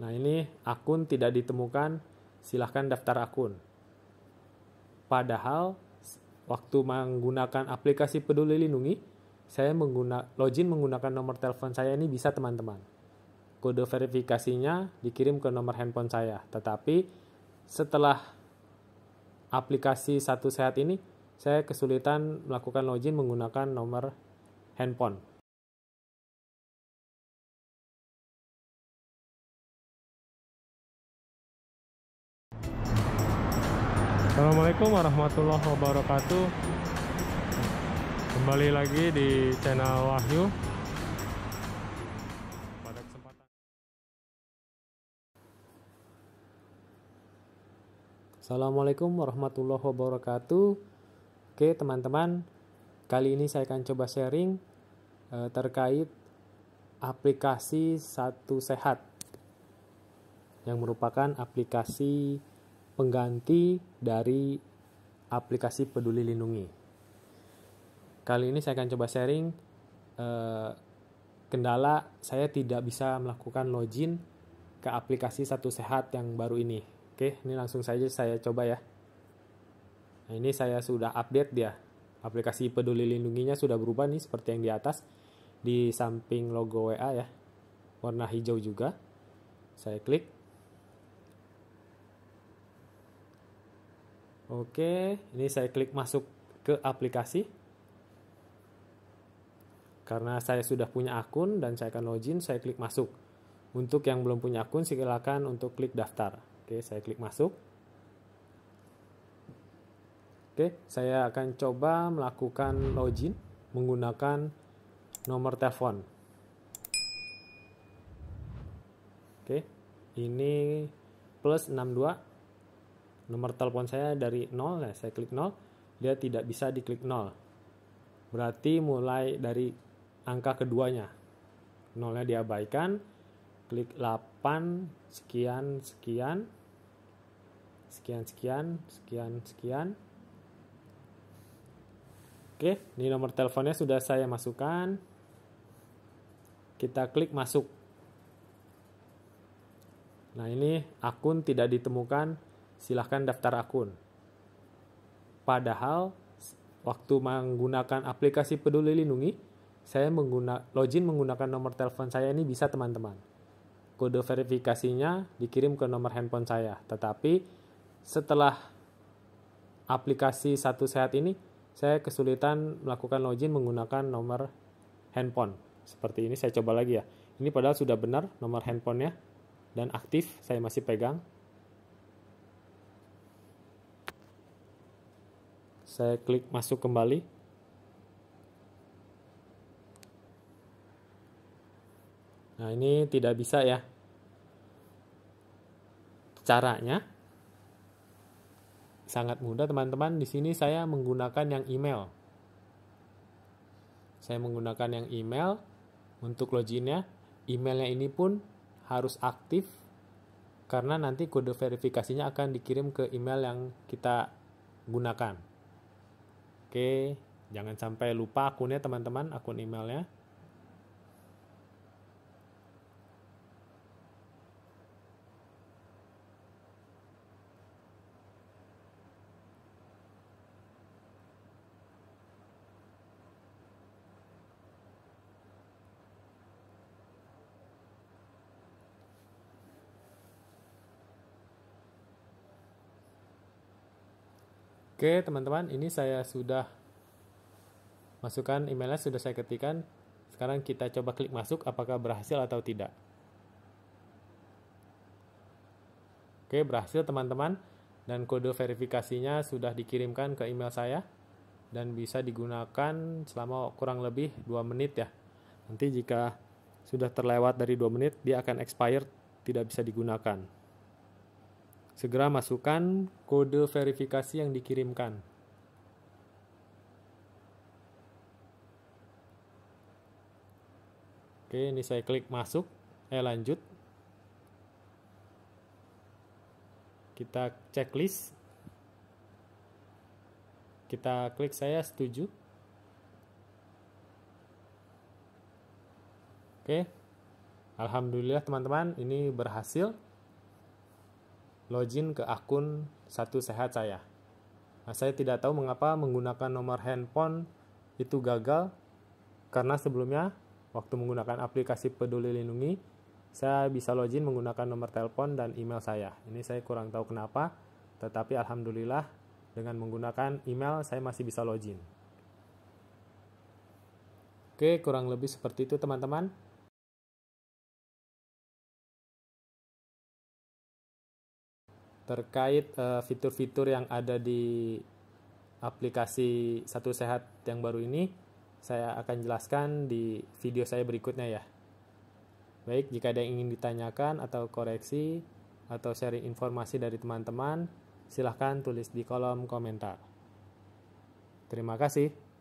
Nah ini akun tidak ditemukan, silahkan daftar akun. Padahal waktu menggunakan aplikasi peduli lindungi, saya mengguna, login menggunakan nomor telepon saya ini bisa teman-teman. Kode verifikasinya dikirim ke nomor handphone saya. Tetapi setelah aplikasi satu sehat ini, saya kesulitan melakukan login menggunakan nomor handphone. Assalamualaikum warahmatullahi wabarakatuh Kembali lagi di channel Wahyu Pada kesempatan Assalamualaikum warahmatullahi wabarakatuh Oke teman-teman Kali ini saya akan coba sharing eh, Terkait aplikasi Satu Sehat Yang merupakan aplikasi pengganti dari aplikasi Peduli Lindungi. Kali ini saya akan coba sharing eh, kendala saya tidak bisa melakukan login ke aplikasi Satu Sehat yang baru ini. Oke, ini langsung saja saya coba ya. Nah, ini saya sudah update dia. Aplikasi Peduli Lindunginya sudah berubah nih seperti yang di atas di samping logo WA ya. Warna hijau juga. Saya klik. Oke, ini saya klik masuk ke aplikasi. Karena saya sudah punya akun dan saya akan login, saya klik masuk. Untuk yang belum punya akun, silakan untuk klik daftar. Oke, saya klik masuk. Oke, saya akan coba melakukan login menggunakan nomor telepon. Oke, ini plus 62 nomor telepon saya dari 0 ya, nah, saya klik 0 dia tidak bisa diklik 0 berarti mulai dari angka keduanya nolnya diabaikan klik 8 sekian sekian sekian sekian sekian sekian oke ini nomor teleponnya sudah saya masukkan kita klik masuk nah ini akun tidak ditemukan silahkan daftar akun. Padahal waktu menggunakan aplikasi Peduli Lindungi, saya menggunakan login menggunakan nomor telepon saya ini bisa teman-teman. Kode verifikasinya dikirim ke nomor handphone saya, tetapi setelah aplikasi Satu Sehat ini, saya kesulitan melakukan login menggunakan nomor handphone. Seperti ini saya coba lagi ya. Ini padahal sudah benar nomor handphonenya dan aktif, saya masih pegang. Saya klik masuk kembali. Nah, ini tidak bisa ya. Caranya sangat mudah teman-teman. Di sini saya menggunakan yang email. Saya menggunakan yang email untuk loginnya. Emailnya ini pun harus aktif karena nanti kode verifikasinya akan dikirim ke email yang kita gunakan. Oke, jangan sampai lupa akunnya teman-teman, akun emailnya. Oke teman-teman, ini saya sudah masukkan emailnya, sudah saya ketikkan. Sekarang kita coba klik masuk, apakah berhasil atau tidak. Oke, berhasil teman-teman. Dan kode verifikasinya sudah dikirimkan ke email saya. Dan bisa digunakan selama kurang lebih 2 menit ya. Nanti jika sudah terlewat dari 2 menit, dia akan expired, tidak bisa digunakan. Segera masukkan kode verifikasi yang dikirimkan. Oke, ini saya klik masuk. Eh, lanjut. Kita checklist. Kita klik saya setuju. Oke. Alhamdulillah teman-teman, ini berhasil login ke akun Satu Sehat saya. Nah, saya tidak tahu mengapa menggunakan nomor handphone itu gagal karena sebelumnya waktu menggunakan aplikasi Peduli Lindungi saya bisa login menggunakan nomor telepon dan email saya. Ini saya kurang tahu kenapa, tetapi alhamdulillah dengan menggunakan email saya masih bisa login. Oke, kurang lebih seperti itu teman-teman. terkait eh, fitur-fitur yang ada di aplikasi Satu Sehat yang baru ini, saya akan jelaskan di video saya berikutnya ya. Baik, jika ada yang ingin ditanyakan atau koreksi atau sharing informasi dari teman-teman, silahkan tulis di kolom komentar. Terima kasih.